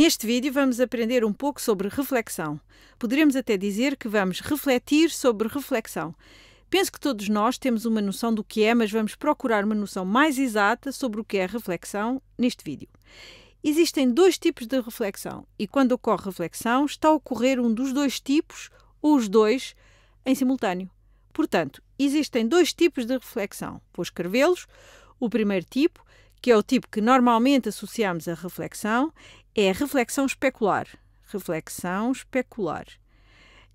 Neste vídeo vamos aprender um pouco sobre reflexão. Poderemos até dizer que vamos refletir sobre reflexão. Penso que todos nós temos uma noção do que é, mas vamos procurar uma noção mais exata sobre o que é reflexão neste vídeo. Existem dois tipos de reflexão, e quando ocorre reflexão, está a ocorrer um dos dois tipos, ou os dois, em simultâneo. Portanto, existem dois tipos de reflexão. Vou escrevê-los. O primeiro tipo, que é o tipo que normalmente associamos à reflexão, é a reflexão especular. Reflexão especular.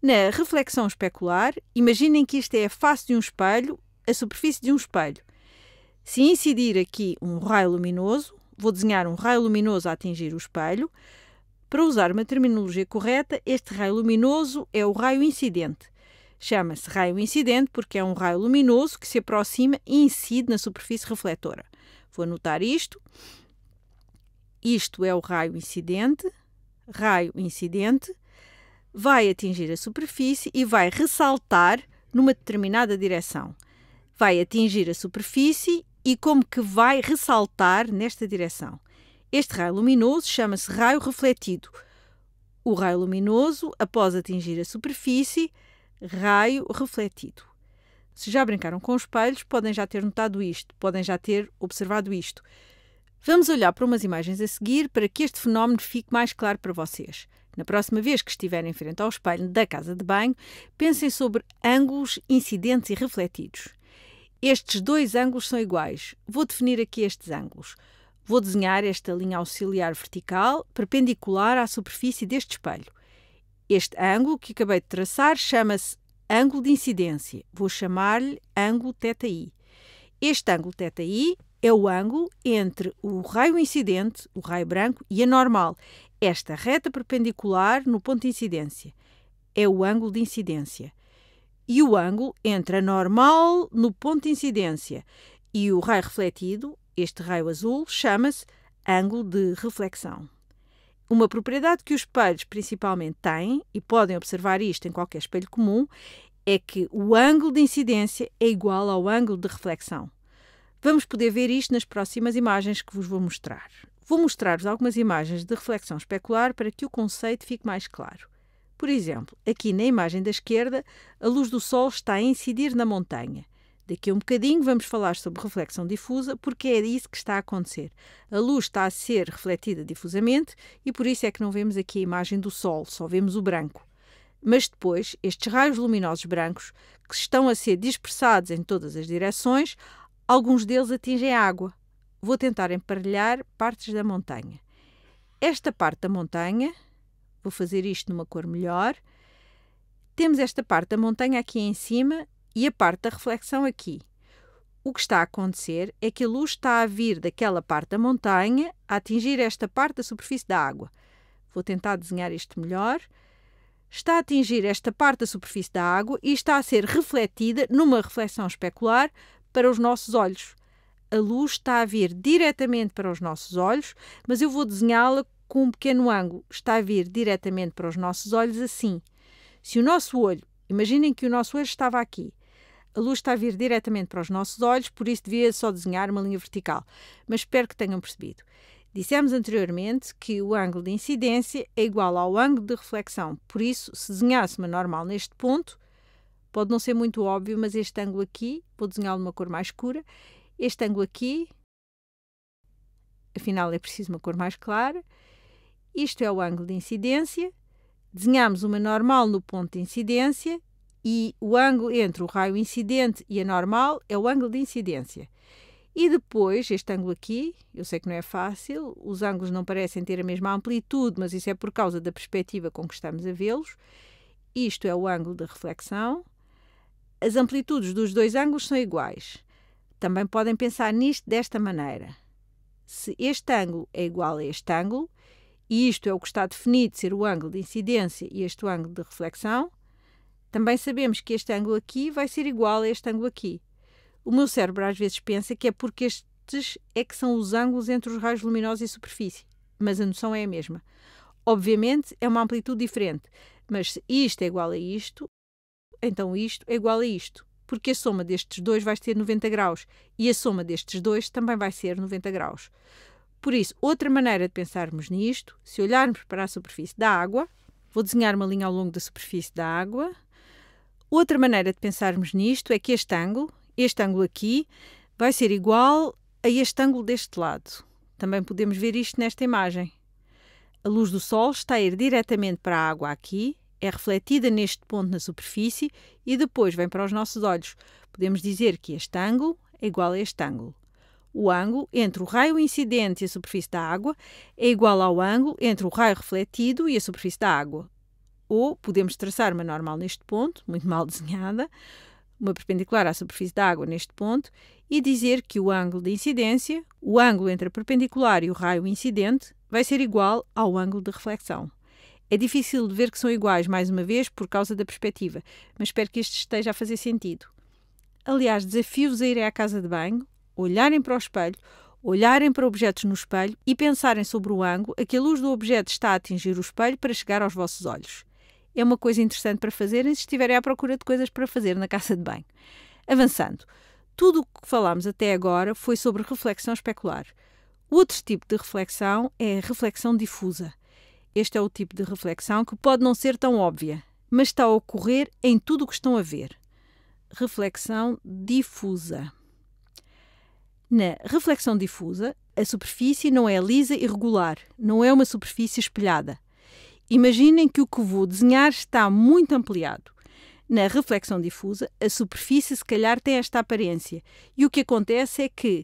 Na reflexão especular, imaginem que isto é a face de um espelho, a superfície de um espelho. Se incidir aqui um raio luminoso, vou desenhar um raio luminoso a atingir o espelho. Para usar uma terminologia correta, este raio luminoso é o raio incidente. Chama-se raio incidente porque é um raio luminoso que se aproxima e incide na superfície refletora. Vou anotar isto. Isto é o raio incidente, raio incidente, vai atingir a superfície e vai ressaltar numa determinada direção. Vai atingir a superfície e como que vai ressaltar nesta direção. Este raio luminoso chama-se raio refletido. O raio luminoso, após atingir a superfície, raio refletido. Se já brincaram com espelhos, podem já ter notado isto, podem já ter observado isto. Vamos olhar para umas imagens a seguir para que este fenómeno fique mais claro para vocês. Na próxima vez que estiverem frente ao espelho da casa de banho, pensem sobre ângulos incidentes e refletidos. Estes dois ângulos são iguais. Vou definir aqui estes ângulos. Vou desenhar esta linha auxiliar vertical perpendicular à superfície deste espelho. Este ângulo que acabei de traçar chama-se ângulo de incidência. Vou chamar-lhe ângulo θi. Este ângulo θi é o ângulo entre o raio incidente, o raio branco, e a normal. Esta reta perpendicular no ponto de incidência é o ângulo de incidência. E o ângulo entre a normal no ponto de incidência e o raio refletido, este raio azul, chama-se ângulo de reflexão. Uma propriedade que os espelhos principalmente têm, e podem observar isto em qualquer espelho comum, é que o ângulo de incidência é igual ao ângulo de reflexão. Vamos poder ver isto nas próximas imagens que vos vou mostrar. Vou mostrar-vos algumas imagens de reflexão especular para que o conceito fique mais claro. Por exemplo, aqui na imagem da esquerda, a luz do sol está a incidir na montanha. Daqui a um bocadinho vamos falar sobre reflexão difusa, porque é isso que está a acontecer. A luz está a ser refletida difusamente e por isso é que não vemos aqui a imagem do sol, só vemos o branco. Mas depois, estes raios luminosos brancos, que estão a ser dispersados em todas as direções, Alguns deles atingem a água. Vou tentar emparelhar partes da montanha. Esta parte da montanha, vou fazer isto numa cor melhor. Temos esta parte da montanha aqui em cima e a parte da reflexão aqui. O que está a acontecer é que a luz está a vir daquela parte da montanha a atingir esta parte da superfície da água. Vou tentar desenhar isto melhor. Está a atingir esta parte da superfície da água e está a ser refletida numa reflexão especular para os nossos olhos. A luz está a vir diretamente para os nossos olhos, mas eu vou desenhá-la com um pequeno ângulo. Está a vir diretamente para os nossos olhos assim. Se o nosso olho, imaginem que o nosso olho estava aqui. A luz está a vir diretamente para os nossos olhos, por isso devia só desenhar uma linha vertical. Mas espero que tenham percebido. Dissemos anteriormente que o ângulo de incidência é igual ao ângulo de reflexão, por isso, se desenhasse uma normal neste ponto, Pode não ser muito óbvio, mas este ângulo aqui, vou desenhá-lo numa cor mais escura, este ângulo aqui, afinal é preciso uma cor mais clara, isto é o ângulo de incidência, desenhamos uma normal no ponto de incidência e o ângulo entre o raio incidente e a normal é o ângulo de incidência. E depois, este ângulo aqui, eu sei que não é fácil, os ângulos não parecem ter a mesma amplitude, mas isso é por causa da perspectiva com que estamos a vê-los. Isto é o ângulo de reflexão. As amplitudes dos dois ângulos são iguais. Também podem pensar nisto desta maneira. Se este ângulo é igual a este ângulo, e isto é o que está definido ser o ângulo de incidência e este o ângulo de reflexão, também sabemos que este ângulo aqui vai ser igual a este ângulo aqui. O meu cérebro às vezes pensa que é porque estes é que são os ângulos entre os raios luminosos e superfície, mas a noção é a mesma. Obviamente é uma amplitude diferente, mas se isto é igual a isto, então isto é igual a isto, porque a soma destes dois vai ser 90 graus e a soma destes dois também vai ser 90 graus. Por isso, outra maneira de pensarmos nisto, se olharmos para a superfície da água, vou desenhar uma linha ao longo da superfície da água. Outra maneira de pensarmos nisto é que este ângulo, este ângulo aqui, vai ser igual a este ângulo deste lado. Também podemos ver isto nesta imagem. A luz do sol está a ir diretamente para a água aqui é refletida neste ponto na superfície e depois vem para os nossos olhos. Podemos dizer que este ângulo é igual a este ângulo. O ângulo entre o raio incidente e a superfície da água é igual ao ângulo entre o raio refletido e a superfície da água. Ou podemos traçar uma normal neste ponto, muito mal desenhada, uma perpendicular à superfície da água neste ponto, e dizer que o ângulo de incidência, o ângulo entre a perpendicular e o raio incidente, vai ser igual ao ângulo de reflexão. É difícil de ver que são iguais, mais uma vez, por causa da perspectiva, mas espero que isto esteja a fazer sentido. Aliás, desafio-vos a irem à casa de banho, olharem para o espelho, olharem para objetos no espelho e pensarem sobre o ângulo a que a luz do objeto está a atingir o espelho para chegar aos vossos olhos. É uma coisa interessante para fazerem se estiverem à procura de coisas para fazer na casa de banho. Avançando, tudo o que falámos até agora foi sobre reflexão especular. Outro tipo de reflexão é a reflexão difusa. Este é o tipo de reflexão que pode não ser tão óbvia, mas está a ocorrer em tudo o que estão a ver. Reflexão difusa. Na reflexão difusa, a superfície não é lisa e regular, não é uma superfície espelhada. Imaginem que o que vou desenhar está muito ampliado. Na reflexão difusa, a superfície se calhar tem esta aparência, e o que acontece é que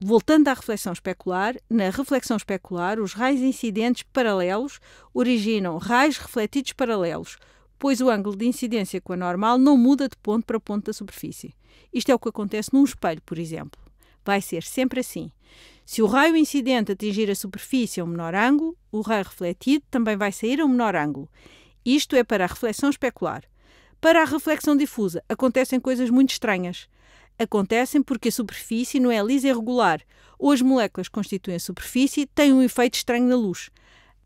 Voltando à reflexão especular, na reflexão especular, os raios incidentes paralelos originam raios refletidos paralelos, pois o ângulo de incidência com a normal não muda de ponto para ponto da superfície. Isto é o que acontece num espelho, por exemplo. Vai ser sempre assim. Se o raio incidente atingir a superfície a um menor ângulo, o raio refletido também vai sair a um menor ângulo. Isto é para a reflexão especular. Para a reflexão difusa, acontecem coisas muito estranhas acontecem porque a superfície não é lisa e regular, ou as moléculas que constituem a superfície têm um efeito estranho na luz.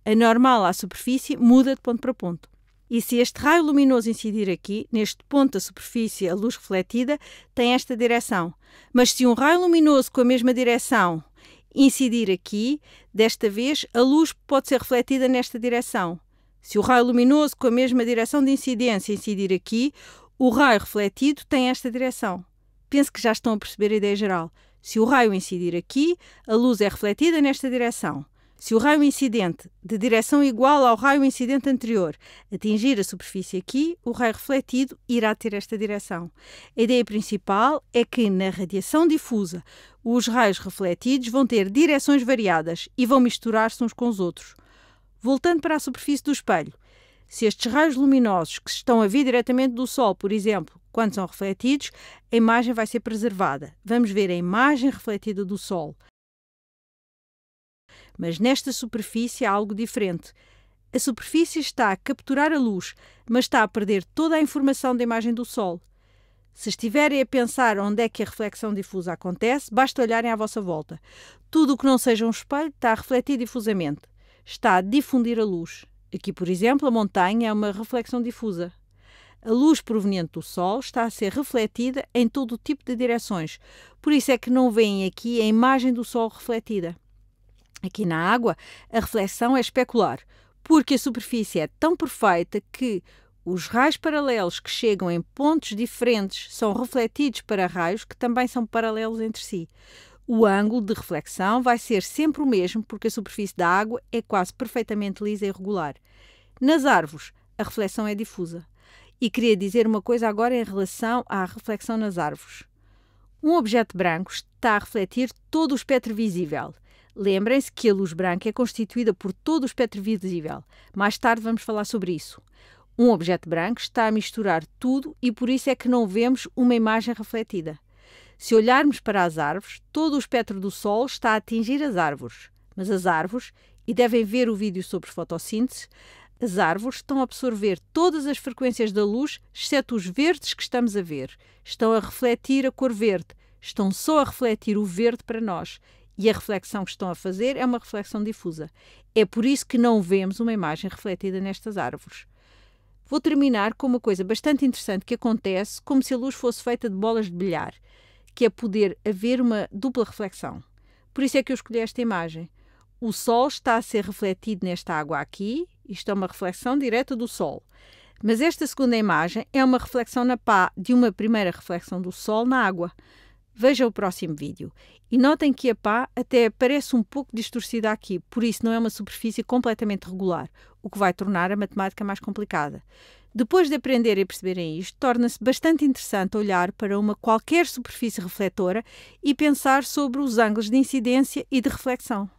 A normal à superfície muda de ponto para ponto. E se este raio luminoso incidir aqui, neste ponto da superfície, a luz refletida tem esta direção. Mas se um raio luminoso com a mesma direção incidir aqui, desta vez a luz pode ser refletida nesta direção. Se o raio luminoso com a mesma direção de incidência incidir aqui, o raio refletido tem esta direção. Penso que já estão a perceber a ideia geral. Se o raio incidir aqui, a luz é refletida nesta direção. Se o raio incidente, de direção igual ao raio incidente anterior, atingir a superfície aqui, o raio refletido irá ter esta direção. A ideia principal é que, na radiação difusa, os raios refletidos vão ter direções variadas e vão misturar-se uns com os outros. Voltando para a superfície do espelho, se estes raios luminosos que estão a vir diretamente do Sol, por exemplo, quando são refletidos, a imagem vai ser preservada. Vamos ver a imagem refletida do Sol. Mas nesta superfície há algo diferente. A superfície está a capturar a luz, mas está a perder toda a informação da imagem do Sol. Se estiverem a pensar onde é que a reflexão difusa acontece, basta olharem à vossa volta. Tudo o que não seja um espelho está a refletir difusamente. Está a difundir a luz. Aqui, por exemplo, a montanha é uma reflexão difusa. A luz proveniente do Sol está a ser refletida em todo o tipo de direções, por isso é que não veem aqui a imagem do Sol refletida. Aqui na água, a reflexão é especular, porque a superfície é tão perfeita que os raios paralelos que chegam em pontos diferentes são refletidos para raios que também são paralelos entre si. O ângulo de reflexão vai ser sempre o mesmo porque a superfície da água é quase perfeitamente lisa e regular. Nas árvores, a reflexão é difusa. E queria dizer uma coisa agora em relação à reflexão nas árvores. Um objeto branco está a refletir todo o espectro visível. Lembrem-se que a luz branca é constituída por todo o espectro visível. Mais tarde vamos falar sobre isso. Um objeto branco está a misturar tudo e por isso é que não vemos uma imagem refletida. Se olharmos para as árvores, todo o espectro do Sol está a atingir as árvores. Mas as árvores, e devem ver o vídeo sobre fotossíntese, as árvores estão a absorver todas as frequências da luz, exceto os verdes que estamos a ver. Estão a refletir a cor verde. Estão só a refletir o verde para nós. E a reflexão que estão a fazer é uma reflexão difusa. É por isso que não vemos uma imagem refletida nestas árvores. Vou terminar com uma coisa bastante interessante que acontece, como se a luz fosse feita de bolas de bilhar que é poder haver uma dupla reflexão. Por isso é que eu escolhi esta imagem. O sol está a ser refletido nesta água aqui, isto é uma reflexão direta do sol. Mas esta segunda imagem é uma reflexão na pá de uma primeira reflexão do sol na água. Veja o próximo vídeo. E notem que a pá até parece um pouco distorcida aqui, por isso não é uma superfície completamente regular, o que vai tornar a matemática mais complicada. Depois de aprenderem e perceberem isto, torna-se bastante interessante olhar para uma qualquer superfície refletora e pensar sobre os ângulos de incidência e de reflexão.